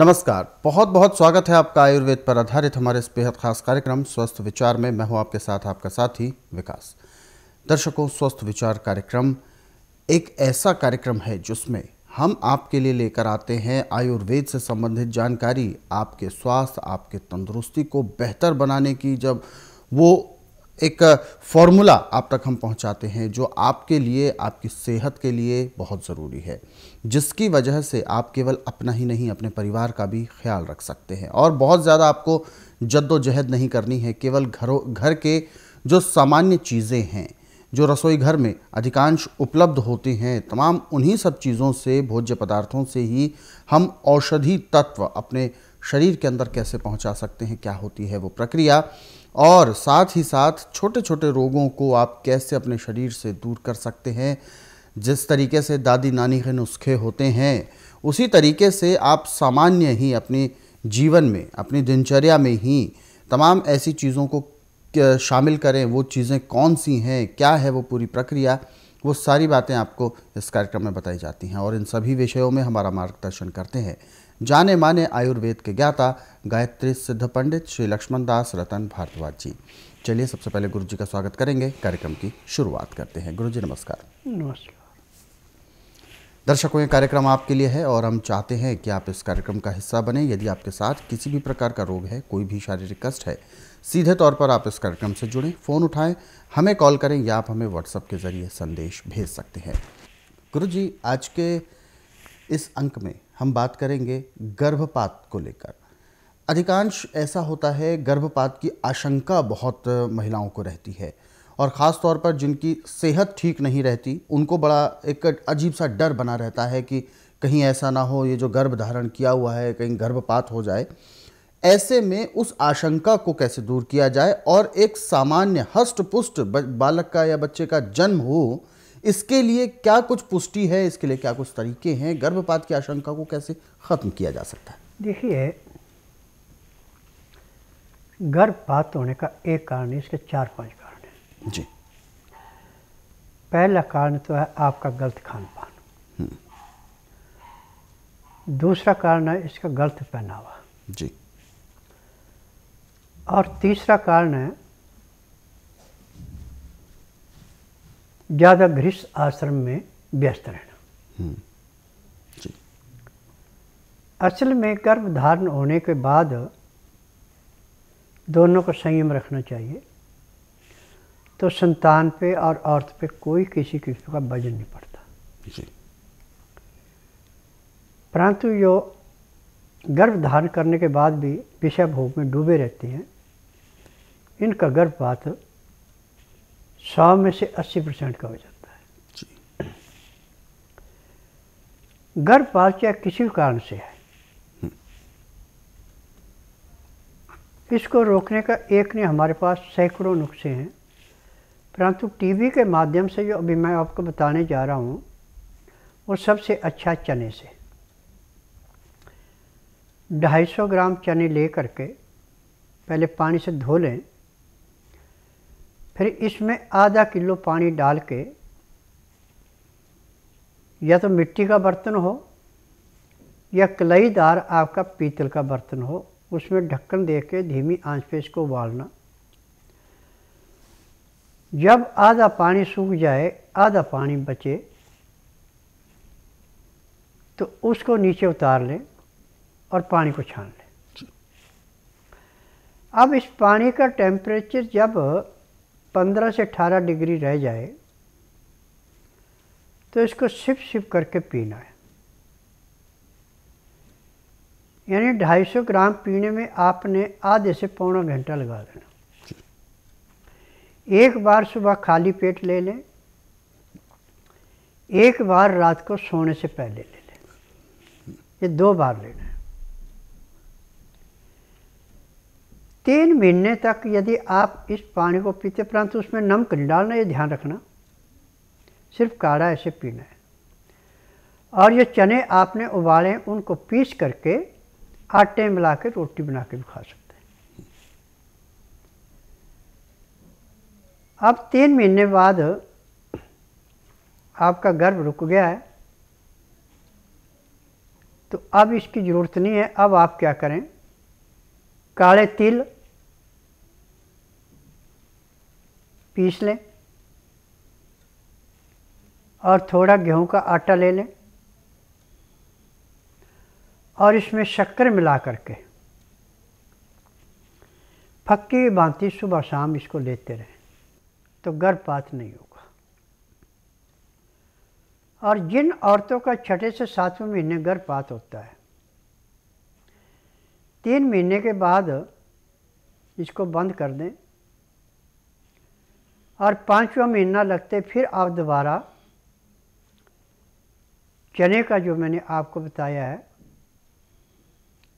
नमस्कार बहुत बहुत स्वागत है आपका आयुर्वेद पर आधारित हमारे इस बेहद खास कार्यक्रम स्वस्थ विचार में मैं हूं आपके साथ आपका साथी विकास दर्शकों स्वस्थ विचार कार्यक्रम एक ऐसा कार्यक्रम है जिसमें हम आपके लिए लेकर आते हैं आयुर्वेद से संबंधित जानकारी आपके स्वास्थ्य आपके तंदुरुस्ती को बेहतर बनाने की जब वो एक फॉर्मूला आप तक हम पहुंचाते हैं जो आपके लिए आपकी सेहत के लिए बहुत ज़रूरी है जिसकी वजह से आप केवल अपना ही नहीं अपने परिवार का भी ख्याल रख सकते हैं और बहुत ज़्यादा आपको जद्दोजहद नहीं करनी है केवल घरों घर के जो सामान्य चीज़ें हैं जो रसोई घर में अधिकांश उपलब्ध होती हैं तमाम उन्हीं सब चीज़ों से भोज्य पदार्थों से ही हम औषधि तत्व अपने शरीर के अंदर कैसे पहुंचा सकते हैं क्या होती है वो प्रक्रिया और साथ ही साथ छोटे छोटे रोगों को आप कैसे अपने शरीर से दूर कर सकते हैं जिस तरीके से दादी नानी के नुस्खे होते हैं उसी तरीके से आप सामान्य ही अपने जीवन में अपनी दिनचर्या में ही तमाम ऐसी चीज़ों को शामिल करें वो चीज़ें कौन सी हैं क्या है वो पूरी प्रक्रिया वो सारी बातें आपको इस कार्यक्रम में बताई जाती हैं और इन सभी विषयों में हमारा मार्गदर्शन करते हैं जाने माने आयुर्वेद के ज्ञाता गायत्री सिद्ध पंडित श्री लक्ष्मण दास रतन भारद्वाज जी चलिए सबसे पहले गुरु जी का स्वागत करेंगे कार्यक्रम की शुरुआत करते हैं गुरु जी नमस्कार नमस्कार दर्शकों ये कार्यक्रम आपके लिए है और हम चाहते हैं कि आप इस कार्यक्रम का हिस्सा बने यदि आपके साथ किसी भी प्रकार का रोग है कोई भी शारीरिक कष्ट है सीधे तौर पर आप इस कार्यक्रम से जुड़ें फ़ोन उठाएं हमें कॉल करें या आप हमें व्हाट्सएप के ज़रिए संदेश भेज सकते हैं गुरु जी आज के इस अंक में हम बात करेंगे गर्भपात को लेकर अधिकांश ऐसा होता है गर्भपात की आशंका बहुत महिलाओं को रहती है और ख़ास तौर पर जिनकी सेहत ठीक नहीं रहती उनको बड़ा एक अजीब सा डर बना रहता है कि कहीं ऐसा ना हो ये जो गर्भ धारण किया हुआ है कहीं गर्भपात हो जाए ऐसे में उस आशंका को कैसे दूर किया जाए और एक सामान्य हष्ट पुष्ट बालक का या बच्चे का जन्म हो इसके लिए क्या कुछ पुष्टि है इसके लिए क्या कुछ तरीके हैं गर्भपात की आशंका को कैसे ख़त्म किया जा सकता है देखिए गर्भपात होने का एक कारण है इसके चार पांच कारण हैं जी पहला कारण तो है आपका गलत खान पान हम्म। दूसरा कारण है इसका गलत पहनावा जी और तीसरा कारण है ज़्यादा गृहस्थ आश्रम में व्यस्त रहना हम्म। असल में गर्भ धारण होने के बाद दोनों को संयम रखना चाहिए तो संतान पे और औरत पे कोई किसी किस्म का वजन नहीं पड़ता परंतु जो गर्भ धारण करने के बाद भी विषय भोग में डूबे रहते हैं इनका गर्भपात सौ में से अस्सी परसेंट का हो जाता है गर्भपात चाहे किसी भी कारण से है हम्म। इसको रोकने का एक ने हमारे पास सैकड़ों नुस्खे हैं परंतु टीवी के माध्यम से जो अभी मैं आपको बताने जा रहा हूँ वो सबसे अच्छा चने से ढाई सौ ग्राम चने ले करके पहले पानी से धो लें फिर इसमें आधा किलो पानी डाल के या तो मिट्टी का बर्तन हो या कलईदार आपका पीतल का बर्तन हो उसमें ढक्कन दे के धीमी आंच पे इसको उबालना जब आधा पानी सूख जाए आधा पानी बचे तो उसको नीचे उतार लें और पानी को छान लें अब इस पानी का टेम्परेचर जब पंद्रह से अठारह डिग्री रह जाए तो इसको सिप सिप करके पीना है यानी ढाई सौ ग्राम पीने में आपने आधे से पौना घंटा लगा देना एक बार सुबह खाली पेट ले लें एक बार रात को सोने से पहले ले लें ये दो बार लेना तीन महीने तक यदि आप इस पानी को पीते परंतु उसमें नमक नहीं डालना ये ध्यान रखना सिर्फ काढ़ा ऐसे पीना है और ये चने आपने उबाले उनको पीस करके आटे में मिला के रोटी बना के भी खा सकते हैं अब तीन महीने बाद आपका गर्भ रुक गया है तो अब इसकी ज़रूरत नहीं है अब आप क्या करें काले तिल पीस लें और थोड़ा गेहूं का आटा ले लें और इसमें शक्कर मिला करके फक्की भांति सुबह शाम इसको लेते रहें तो गर्भपात नहीं होगा और जिन औरतों का छठे से सातवें महीने गर्भपात होता है तीन महीने के बाद इसको बंद कर दें और पाँचवा महीना लगते फिर आप दोबारा चने का जो मैंने आपको बताया है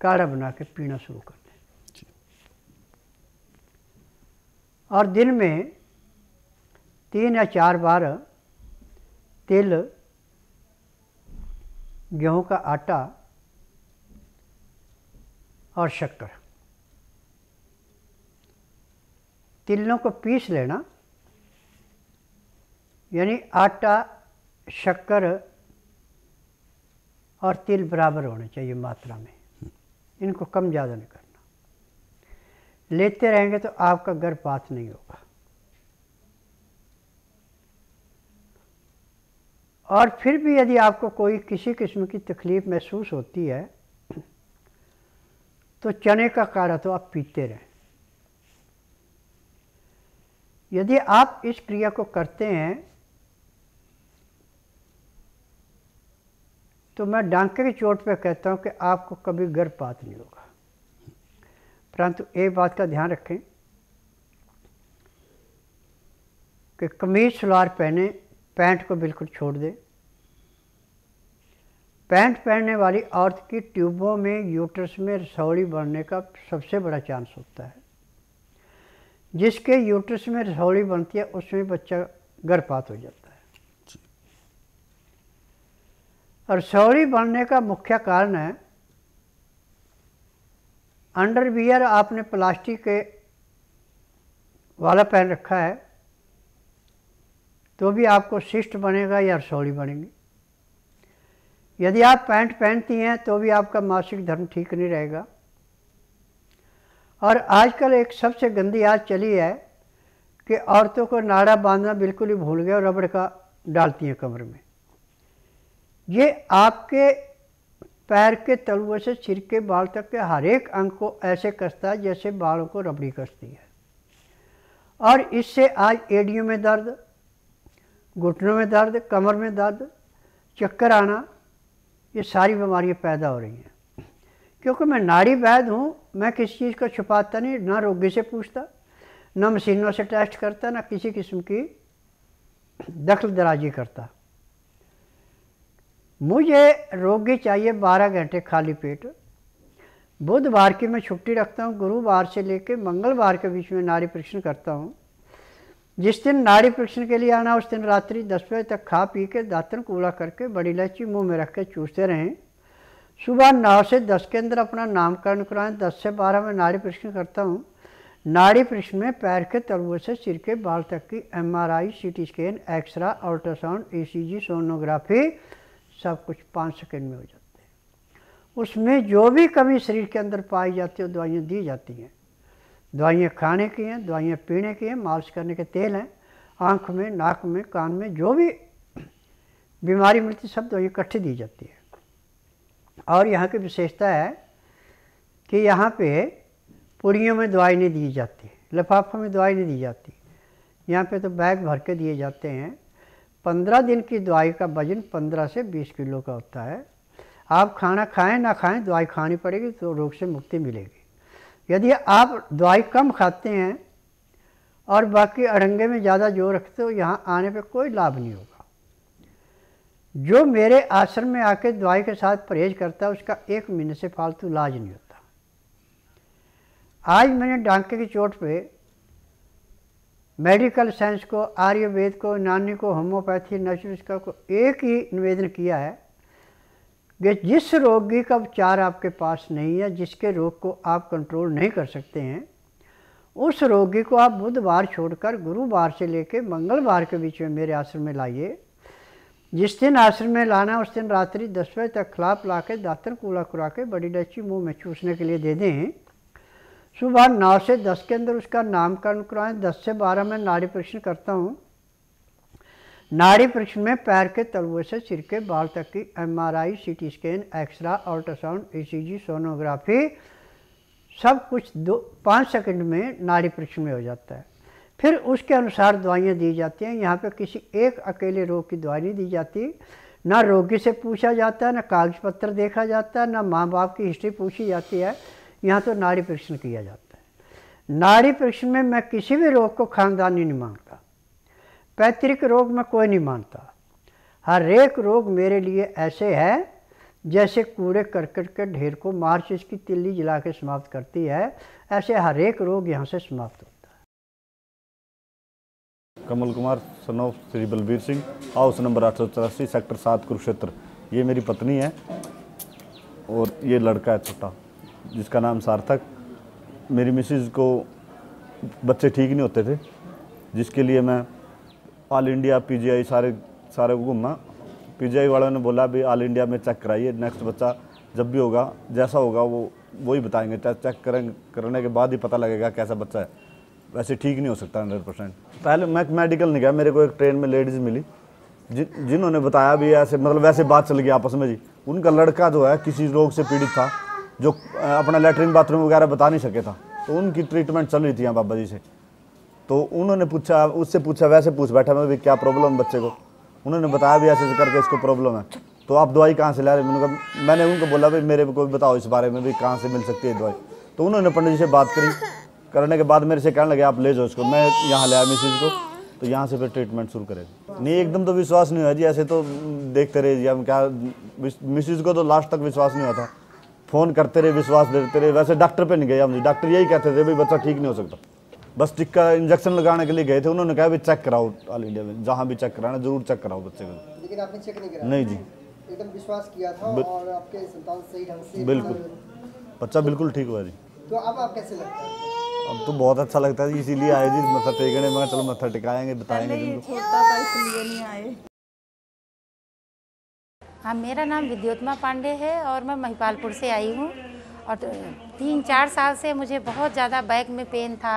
काढ़ा बना के पीना शुरू कर दें और दिन में तीन या चार बार तिल गेहूं का आटा और शक्कर तिलों को पीस लेना यानी आटा शक्कर और तिल बराबर होने चाहिए मात्रा में इनको कम ज़्यादा नहीं करना लेते रहेंगे तो आपका गर्भपात नहीं होगा और फिर भी यदि आपको कोई किसी किस्म की तकलीफ़ महसूस होती है तो चने का काढ़ा तो आप पीते रहें यदि आप इस क्रिया को करते हैं तो मैं डांके की चोट पे कहता हूँ कि आपको कभी गर्भपात नहीं होगा परंतु एक बात का ध्यान रखें कि कमीज सलवार पहने पैंट को बिल्कुल छोड़ दें पैंट पहनने वाली औरत की ट्यूबों में यूट्रस में रसौली बनने का सबसे बड़ा चांस होता है जिसके यूटरस में रसौली बनती है उसमें बच्चा गर्भपात हो जाता है और शौरी बनने का मुख्य कारण है अंडरवियर आपने प्लास्टिक के वाला पहन रखा है तो भी आपको शिष्ट बनेगा या रसौली बनेंगी यदि आप पैंट पहनती हैं तो भी आपका मासिक धर्म ठीक नहीं रहेगा और आजकल एक सबसे गंदी आज चली है कि औरतों को नाड़ा बांधना बिल्कुल ही भूल गए और रबड़ का डालती हैं कमर में ये आपके पैर के तलुए से सिर के बाल तक के हर एक अंग को ऐसे कसता है जैसे बालों को रबड़ी कसती है और इससे आज एडियो में दर्द घुटनों में दर्द कमर में दर्द चक्कर आना ये सारी बीमारियाँ पैदा हो रही हैं क्योंकि मैं नाड़ी वैद हूँ मैं किसी चीज़ को छुपाता नहीं ना रोगी से पूछता ना मशीनों से टेस्ट करता ना किसी किस्म की दखल दराजी करता मुझे रोगी चाहिए बारह घंटे खाली पेट बुधवार की मैं छुट्टी रखता हूँ गुरुवार से लेकर मंगलवार के बीच में नारी परीक्षण करता हूँ जिस दिन नारी परीक्षण के लिए आना उस दिन रात्रि दस बजे तक खा पी के दातन कूड़ा करके बड़ी इलायची मुंह में रख के चूसते रहें सुबह नौ से दस के अंदर अपना नामकरण कराएं दस से बारह में नारी परीक्षण करता हूँ नाड़ी पृष्ठ में पैर के तलवे से सिर के बाल तक की MRI, CT scan x-ray ultrasound जी सोनोग्राफी सब कुछ पाँच सेकेंड में हो जाते हैं उसमें जो भी कमी शरीर के अंदर पाई जाती है दवाइयाँ दी जाती हैं दवाइयाँ खाने की हैं दवाइयाँ पीने की हैं मालिश करने के तेल हैं आँख में नाक में कान में जो भी बीमारी मिलती सब दवाइयाँ इकट्ठी दी जाती है और यहाँ की विशेषता है कि यहाँ पे पुड़ियों में दवाई नहीं दी जाती लफाफों में दवाई नहीं दी जाती यहाँ पे तो बैग भर के दिए जाते हैं पंद्रह दिन की दवाई का वजन पंद्रह से बीस किलो का होता है आप खाना खाएं ना खाएं दवाई खानी पड़ेगी तो रोग से मुक्ति मिलेगी यदि आप दवाई कम खाते हैं और बाकी अड़ंगे में ज़्यादा जोर रखते हो यहाँ आने पे कोई लाभ नहीं होगा जो मेरे आश्रम में आके दवाई के साथ परहेज करता है उसका एक महीने से फालतू इलाज नहीं होता आज मैंने डांके की चोट पे मेडिकल साइंस को आयुर्वेद को नानी को होम्योपैथी नेचुरिस्का को एक ही निवेदन किया है कि जिस रोगी का उपचार आपके पास नहीं है जिसके रोग को आप कंट्रोल नहीं कर सकते हैं उस रोगी को आप बुधवार छोड़कर गुरुवार से लेकर मंगलवार के बीच में मेरे आश्रम में लाइए जिस दिन आश्रम में लाना उस दिन रात्रि दस बजे तक खिलाफ ला के दातन कूड़ा कुरा के बड़ी डची मुँह में चूसने के लिए दे दें सुबह नौ से दस के अंदर उसका नामकरण कराएं दस से बारह में नाड़ी परीक्षण करता हूँ नाड़ी प्रश्न में पैर के तलवे से सिर के बाल तक की MRI, CT scan x-ray ultrasound ECG, sonography सब कुछ दो पाँच सेकंड में नाड़ी प्रश्न में हो जाता है फिर उसके अनुसार दवाइयाँ दी जाती हैं यहाँ पर किसी एक अकेले रोग की दवाई नहीं दी जाती ना रोगी से पूछा जाता है ना कागज पत्र देखा जाता है ना माँ बाप की हिस्ट्री पूछी जाती है यहाँ तो नारी परीक्षण किया जाता है नारी परीक्षण में मैं किसी भी रोग को खानदानी नहीं मानता पैतृक रोग मैं कोई नहीं मानता हर एक रोग मेरे लिए ऐसे है जैसे कूड़े करकट के ढेर को मार्च की तिल्ली जला के समाप्त करती है ऐसे हर एक रोग यहाँ से समाप्त होता है Kamal Kumar son of Shri Balbir Singh house number आठ सेक्टर सात कुरुक्षेत्र ये मेरी पत्नी है और ये लड़का है छोटा जिसका नाम सार्थक मेरी मिसिज को बच्चे ठीक नहीं होते थे जिसके लिए मैं ऑल इंडिया पीजीआई सारे सारे को घूमा पीजीआई वालों ने बोला भी ऑल इंडिया में चेक कराइए नेक्स्ट बच्चा जब भी होगा जैसा होगा वो वही बताएंगे चेक करें करने के बाद ही पता लगेगा कैसा बच्चा है वैसे ठीक नहीं हो सकता हंड्रेड परसेंट पहले मैं मेडिकल नहीं गया मेरे को एक ट्रेन में लेडीज़ मिली जिन जिन्होंने बताया भी ऐसे मतलब वैसे बात चल गई आपस में जी उनका लड़का जो है किसी रोग से पीड़ित था जो अपना लेटरिन बाथरूम वगैरह बता नहीं सके था तो उनकी ट्रीटमेंट चल रही थी यहाँ बाबा जी से तो उन्होंने पूछा उससे पूछा वैसे पूछ बैठा मैं भी क्या प्रॉब्लम बच्चे को उन्होंने बताया भी ऐसे करके इसको प्रॉब्लम है तो आप दवाई कहाँ से ला रहे मैंने कहा मैंने उनको बोला भाई मेरे को भी बताओ इस बारे में भी कहाँ से मिल सकती है दवाई तो उन्होंने पंडित जी से बात करी करने के बाद मेरे से कहने लगे आप ले जाओ इसको मैं यहाँ ले आया मिसिज को तो यहाँ से फिर ट्रीटमेंट शुरू करेगी नहीं एकदम तो विश्वास नहीं हुआ जी ऐसे तो देखते रहे जी हम क्या मिसिज को तो लास्ट तक विश्वास नहीं हुआ था फ़ोन करते रहे विश्वास देते रहे वैसे डॉक्टर पे नहीं गए हम डॉक्टर यही कहते थे भाई बच्चा ठीक नहीं हो सकता बस टिक्का इंजेक्शन लगाने के लिए गए थे उन्होंने कहा भाई चेक कराओ ऑल इंडिया में जहाँ भी चेक कराना जरूर चेक कराओ बच्चे को लेकिन आपने चेक नहीं नहीं जी एकदम विश्वास किया था और आपके संतान सही ढंग से बिल्कुल बच्चा बिल्कुल ठीक हुआ जी तो अब आप कैसे लगता है अब तो बहुत अच्छा लगता है इसीलिए आए जी मत्था टेकने में चलो मत्था टिकाएंगे बताएंगे जिनको छोटा था इसलिए नहीं आए हाँ मेरा नाम विद्योत्मा पांडे है और मैं महिपालपुर से आई हूँ और तो, तीन चार साल से मुझे बहुत ज़्यादा बैक में पेन था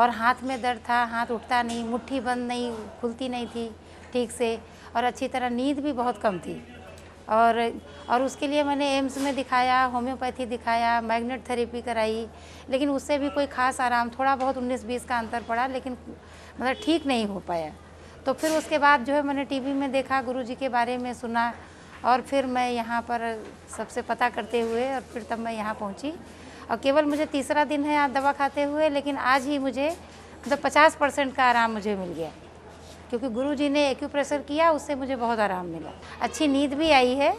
और हाथ में दर्द था हाथ उठता नहीं मुट्ठी बंद नहीं खुलती नहीं थी ठीक से और अच्छी तरह नींद भी बहुत कम थी और और उसके लिए मैंने एम्स में दिखाया होम्योपैथी दिखाया मैग्नेट थेरेपी कराई लेकिन उससे भी कोई ख़ास आराम थोड़ा बहुत 19-20 का अंतर पड़ा लेकिन मतलब ठीक नहीं हो पाया तो फिर उसके बाद जो है मैंने टीवी में देखा गुरुजी के बारे में सुना और फिर मैं यहाँ पर सबसे पता करते हुए और फिर तब मैं यहाँ पहुँची और केवल मुझे तीसरा दिन है आज दवा खाते हुए लेकिन आज ही मुझे मतलब पचास परसेंट का आराम मुझे मिल गया क्योंकि गुरु जी ने एक्यूप्रेशर किया उससे मुझे बहुत आराम मिला अच्छी नींद भी आई है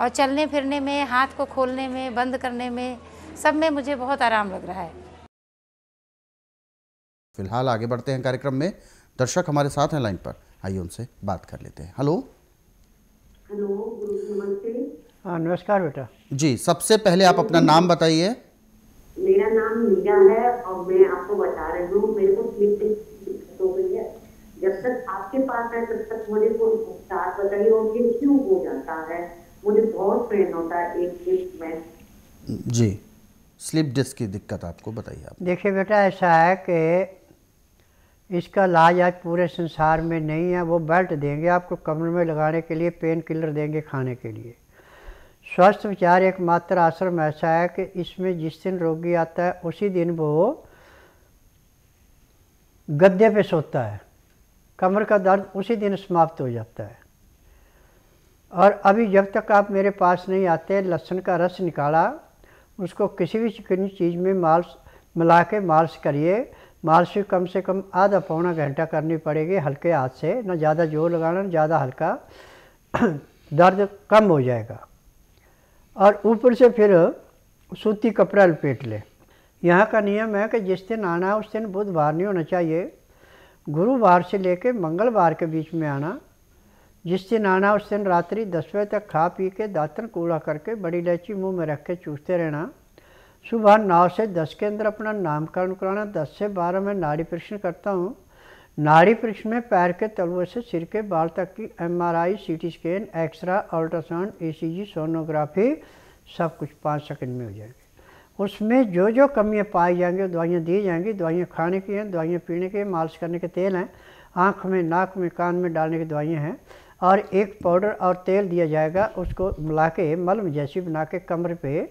और चलने फिरने में हाथ को खोलने में बंद करने में सब में मुझे बहुत आराम लग रहा है फिलहाल आगे बढ़ते हैं कार्यक्रम में दर्शक हमारे साथ हैं लाइन पर आइए उनसे बात कर लेते हैं हेलो हेलो हाँ, नमस्कार बेटा जी सबसे पहले आप अपना नाम बताइए मेरा नाम मीरा है और मैं आपको बता रही हूँ मेरे को स्लिप हो गई है जब तक आपके पास है तब तक मुझे कोई उपचार बताइए और ये क्यों हो जाता है मुझे बहुत पेन होता है एक एक में जी स्लिप डिस्क की दिक्कत आपको बताइए आप देखिए बेटा ऐसा है कि इसका लाज आज पूरे संसार में नहीं है वो बेल्ट देंगे आपको कमर में लगाने के लिए पेन किलर देंगे खाने के लिए स्वस्थ विचार एकमात्र आश्रम ऐसा है कि इसमें जिस दिन रोगी आता है उसी दिन वो गद्दे पे सोता है कमर का दर्द उसी दिन समाप्त हो जाता है और अभी जब तक आप मेरे पास नहीं आते लहसुन का रस निकाला उसको किसी भी चिकनी चीज़ में माल मिला के मालश करिए मालिश कम से कम आधा पौना घंटा करनी पड़ेगी हल्के हाथ से ना ज़्यादा जोर लगाना ना ज़्यादा हल्का दर्द कम हो जाएगा और ऊपर से फिर सूती कपड़ा लपेट लें यहाँ का नियम है कि जिस दिन आना है उस दिन बुधवार नहीं होना चाहिए गुरुवार से लेकर मंगलवार के बीच में आना जिस दिन आना उस दिन रात्रि दस बजे तक खा पी के दातन कूड़ा करके बड़ी इलायची मुंह में रख के चूसते रहना सुबह नौ से दस के अंदर अपना नामकरण कराना दस से बारह में नाड़ी परीक्षण करता हूँ नाड़ी परीक्षण में पैर के तलवे से सिर के बाल तक की MRI, CT scan x-ray ultrasound ECG, sonography सब कुछ पाँच सेकंड में हो जाएंगे उसमें जो जो कमियाँ पाई जाएंगी दवाइयाँ दी जाएंगी दवाइयाँ खाने की हैं दवाइयाँ पीने के मालिश करने के तेल हैं आँख में नाक में कान में डालने की दवाइयाँ हैं और एक पाउडर और तेल दिया जाएगा उसको मिला के मलम जैसी बना के कमर पर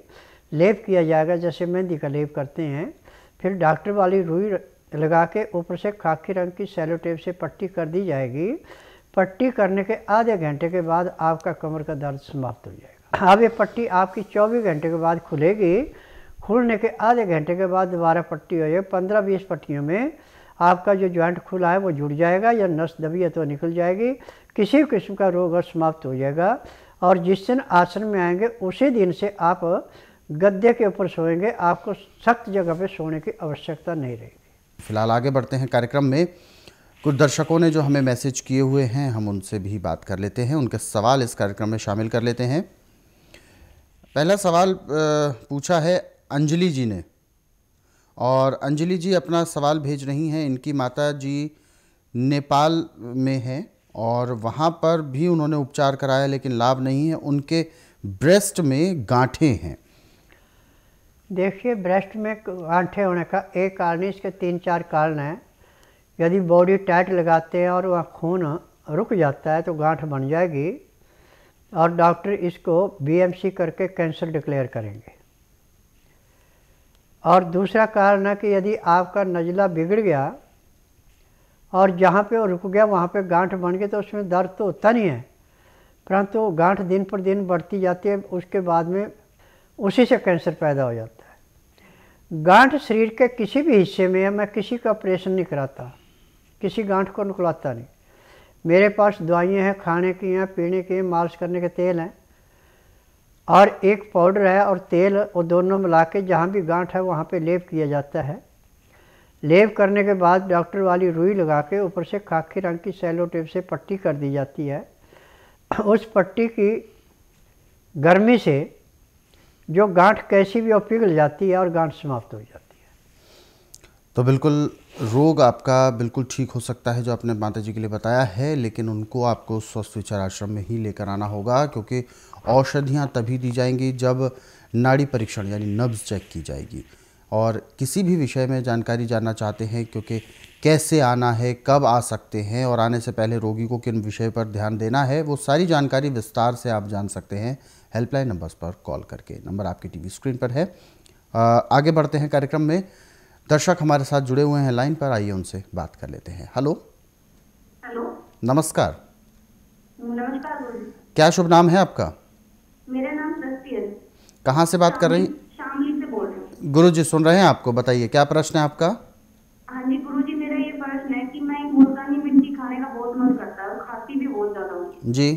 लेप किया जाएगा जैसे मेहंदी का लेप करते हैं फिर डॉक्टर वाली रुई लगा के ऊपर से खाकी रंग की सैलो टेप से पट्टी कर दी जाएगी पट्टी करने के आधे घंटे के बाद आपका कमर का दर्द समाप्त हो जाएगा अब ये पट्टी आपकी 24 घंटे के बाद खुलेगी खुलने के आधे घंटे के बाद दोबारा पट्टी हो जाएगी पंद्रह बीस पट्टियों में आपका जो ज्वाइंट खुला है वो जुड़ जाएगा या नस दबी है तो निकल जाएगी किसी किस्म का रोग समाप्त हो जाएगा और जिस दिन आसन में आएंगे उसी दिन से आप गद्दे के ऊपर सोएंगे आपको सख्त जगह पे सोने की आवश्यकता नहीं रहेगी फिलहाल आगे बढ़ते हैं कार्यक्रम में कुछ दर्शकों ने जो हमें मैसेज किए हुए हैं हम उनसे भी बात कर लेते हैं उनके सवाल इस कार्यक्रम में शामिल कर लेते हैं पहला सवाल पूछा है अंजलि जी ने और अंजलि जी अपना सवाल भेज रही हैं इनकी माता जी नेपाल में हैं और वहाँ पर भी उन्होंने उपचार कराया लेकिन लाभ नहीं है उनके ब्रेस्ट में गांठें हैं देखिए ब्रेस्ट में आंठे होने का एक कारण इसके तीन चार कारण हैं यदि बॉडी टाइट लगाते हैं और वहाँ खून रुक जाता है तो गांठ बन जाएगी और डॉक्टर इसको बीएमसी करके कैंसर डिक्लेयर करेंगे और दूसरा कारण है कि यदि आपका नज़ला बिगड़ गया और जहाँ पे वो रुक गया वहाँ पे गांठ बन गई तो उसमें दर्द तो होता नहीं है परंतु गांठ दिन पर दिन बढ़ती जाती है उसके बाद में उसी से कैंसर पैदा हो जाता है गांठ शरीर के किसी भी हिस्से में है मैं किसी का ऑपरेशन नहीं कराता किसी गांठ को नुकलाता नहीं मेरे पास दवाइयाँ हैं खाने की हैं पीने की हैं मालिश करने के तेल हैं और एक पाउडर है और तेल और दोनों मिला के जहाँ भी गांठ है वहाँ पे लेप किया जाता है लेप करने के बाद डॉक्टर वाली रुई लगा के ऊपर से खाकी रंग की सैलो टेप से पट्टी कर दी जाती है उस पट्टी की गर्मी से जो गांठ कैसी भी और पिघल जाती है और गांठ समाप्त हो जाती है तो बिल्कुल रोग आपका बिल्कुल ठीक हो सकता है जो आपने माता जी के लिए बताया है लेकिन उनको आपको स्वस्थ विचार आश्रम में ही लेकर आना होगा क्योंकि औषधियाँ तभी दी जाएंगी जब नाड़ी परीक्षण यानी नब्ज चेक की जाएगी और किसी भी विषय में जानकारी जानना चाहते हैं क्योंकि कैसे आना है कब आ सकते हैं और आने से पहले रोगी को किन विषय पर ध्यान देना है वो सारी जानकारी विस्तार से आप जान सकते हैं हेल्पलाइन नंबर्स पर कॉल करके नंबर आपकी टीवी स्क्रीन पर है आगे बढ़ते हैं कार्यक्रम में दर्शक हमारे साथ जुड़े हुए हैं लाइन पर आइए उनसे बात कर लेते हैं हेलो हेलो नमस्कार नमस्कार क्या शुभ नाम है आपका मेरा नाम कहाँ से बात कर रही गुरु जी सुन रहे हैं आपको बताइए क्या प्रश्न है आपका हाँ जी गुरु जी मेरा ये प्रश्न है कि मैं मुल्तानी मिट्टी खाने का बहुत मन करता है भी बहुत ज़्यादा जी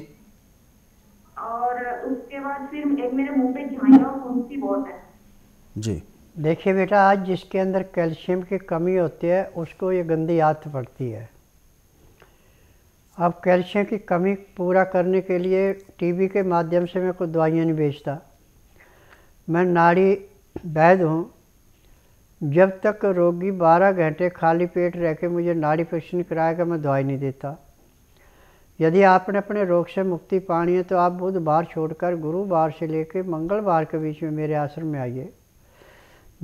जी देखिए बेटा आज जिसके अंदर कैल्शियम की कमी होती है उसको ये गंदी आदत पड़ती है अब कैल्शियम की कमी पूरा करने के लिए टीवी के माध्यम से मैं कोई दवाइयाँ नहीं बेचता मैं नाड़ी वैध हूँ जब तक रोगी 12 घंटे खाली पेट रह के मुझे नाड़ी परीक्षण कराएगा मैं दवाई नहीं देता यदि आपने अपने रोग से मुक्ति पानी है तो आप बुधवार छोड़कर गुरुवार से लेकर मंगलवार के बीच में मेरे आश्रम में आइए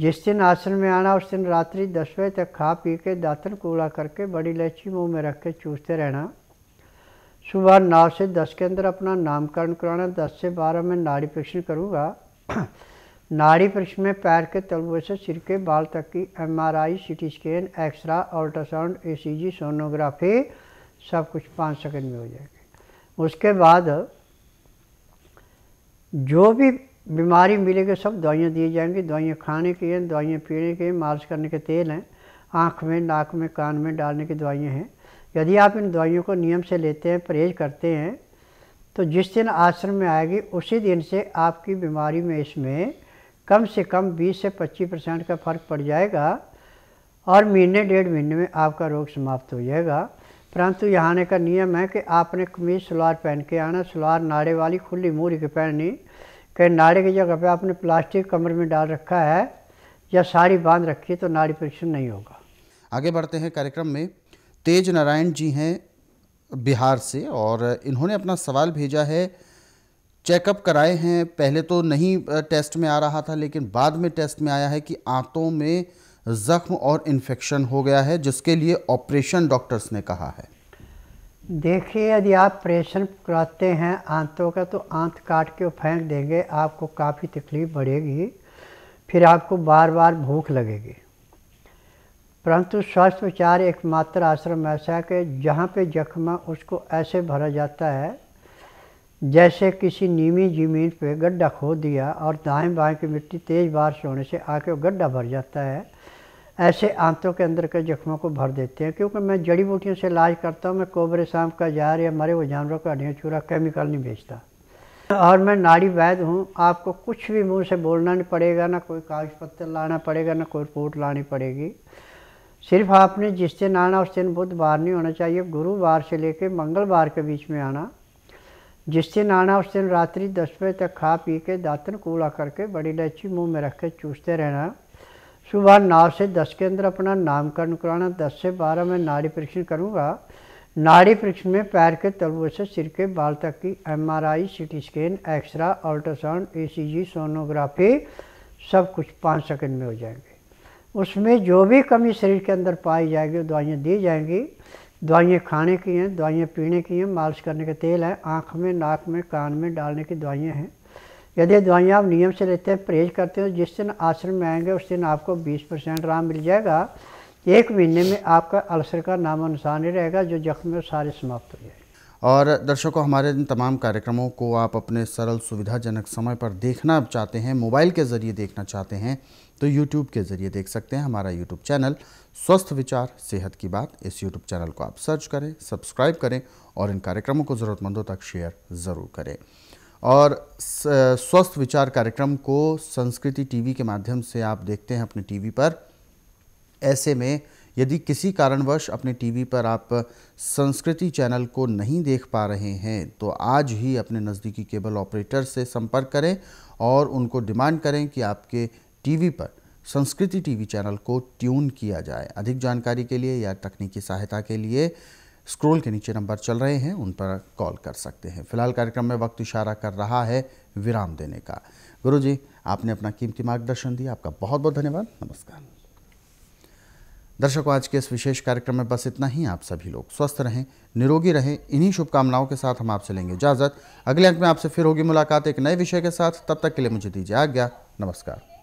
जिस दिन आसन में आना उस दिन रात्रि दस बजे तक खा पी के दातन कूड़ा करके बड़ी इलायची मुँह में रख के चूसते रहना सुबह नौ से दस के अंदर अपना नामकरण कराना दस से बारह में नाड़ी परीक्षण करूँगा नाड़ी परीक्षण में पैर के तलुए से सिर के बाल तक की MRI, CT scan x-ray ultrasound ECG, sonography सब कुछ पाँच सेकंड में हो जाएगी उसके बाद जो भी बीमारी मिलेगी सब दवाइयाँ दी जाएंगी दवाइयाँ खाने की हैं दवाइयाँ पीने के मालिश करने के तेल हैं आँख में नाक में कान में डालने की दवाइयाँ हैं यदि आप इन दवाइयों को नियम से लेते हैं परहेज करते हैं तो जिस दिन आश्रम में आएगी उसी दिन से आपकी बीमारी में इसमें कम से कम 20 से 25 परसेंट का फ़र्क पड़ जाएगा और महीने डेढ़ महीने में आपका रोग समाप्त हो जाएगा परंतु यहाँ आने का नियम है कि आपने कमीज सलवार पहन के आना सलवार नाड़े वाली खुली मूरी के पहननी कि नाड़ी की जगह पे आपने प्लास्टिक कमर में डाल रखा है या साड़ी बांध रखी है तो नाड़ी परीक्षण नहीं होगा आगे बढ़ते हैं कार्यक्रम में तेज नारायण जी हैं बिहार से और इन्होंने अपना सवाल भेजा है चेकअप कराए हैं पहले तो नहीं टेस्ट में आ रहा था लेकिन बाद में टेस्ट में आया है कि आंतों में ज़ख्म और इन्फेक्शन हो गया है जिसके लिए ऑपरेशन डॉक्टर्स ने कहा है देखिए यदि आप प्रेशन कराते हैं आंतों का तो आंत काट के फेंक देंगे आपको काफ़ी तकलीफ़ बढ़ेगी फिर आपको बार बार भूख लगेगी परंतु स्वास्थ्य विचार एकमात्र आश्रम ऐसा है कि जहाँ पे है उसको ऐसे भरा जाता है जैसे किसी नीमी जमीन पे गड्ढा खोद दिया और दाएं बाएं की मिट्टी तेज़ बारिश होने से आके गड्ढा भर जाता है ऐसे आंतों के अंदर के जख्मों को भर देते हैं क्योंकि मैं जड़ी बूटियों से इलाज करता हूँ मैं कोबरे सांप का जार या मरे हुए जानवरों का अड़िया चूरा केमिकल नहीं बेचता और मैं नाड़ी वैद हूँ आपको कुछ भी मुंह से बोलना नहीं पड़ेगा ना कोई कागज पत्तर लाना पड़ेगा ना कोई रिपोर्ट लानी पड़ेगी सिर्फ आपने जिस दिन आना उस दिन बुधवार नहीं होना चाहिए गुरुवार से लेकर मंगलवार के बीच में आना जिस दिन आना उस दिन रात्रि दस बजे तक खा पी के दातन कूड़ा करके बड़ी इलायची मुंह में रख के चूसते रहना सुबह नौ से दस के अंदर अपना नामकरण कराना दस से बारह में नाड़ी परीक्षण करूँगा नाड़ी परीक्षण में पैर के तलबे से सिर के बाल तक की MRI, CT scan x-ray ultrasound ECG, sonography सब कुछ पाँच सेकंड में हो जाएंगे उसमें जो भी कमी शरीर के अंदर पाई जाएगी दवाइयाँ दी जाएंगी दवाइयाँ खाने की हैं दवाइयाँ पीने की हैं मालिश करने के तेल हैं आँख में नाक में कान में डालने की दवाइयाँ हैं यदि दवाइयाँ आप नियम से लेते हैं परहेज करते हैं तो जिस दिन आश्रम में आएंगे उस दिन आपको 20 परसेंट आराम मिल जाएगा एक महीने में आपका अल्सर का नामानुसार अनुसार नहीं रहेगा जो जख्म है सारे समाप्त हो जाएंगे और दर्शकों हमारे इन तमाम कार्यक्रमों को आप अपने सरल सुविधाजनक समय पर देखना चाहते हैं मोबाइल के ज़रिए देखना चाहते हैं तो यूट्यूब के ज़रिए देख सकते हैं हमारा यूट्यूब चैनल स्वस्थ विचार सेहत की बात इस यूट्यूब चैनल को आप सर्च करें सब्सक्राइब करें और इन कार्यक्रमों को ज़रूरतमंदों तक शेयर ज़रूर करें और स्वस्थ विचार कार्यक्रम को संस्कृति टीवी के माध्यम से आप देखते हैं अपने टीवी पर ऐसे में यदि किसी कारणवश अपने टीवी पर आप संस्कृति चैनल को नहीं देख पा रहे हैं तो आज ही अपने नज़दीकी केबल ऑपरेटर से संपर्क करें और उनको डिमांड करें कि आपके टीवी पर संस्कृति टीवी चैनल को ट्यून किया जाए अधिक जानकारी के लिए या तकनीकी सहायता के लिए स्क्रोल के नीचे नंबर चल रहे हैं उन पर कॉल कर सकते हैं फिलहाल कार्यक्रम में वक्त इशारा कर रहा है विराम देने का गुरु जी आपने अपना कीमती मार्गदर्शन दिया आपका बहुत बहुत धन्यवाद नमस्कार दर्शकों आज के इस विशेष कार्यक्रम में बस इतना ही आप सभी लोग स्वस्थ रहें निरोगी रहें इन्हीं शुभकामनाओं के साथ हम आपसे लेंगे इजाजत अगले अंक में आपसे फिर होगी मुलाकात एक नए विषय के साथ तब तक के लिए मुझे दीजिए आज्ञा नमस्कार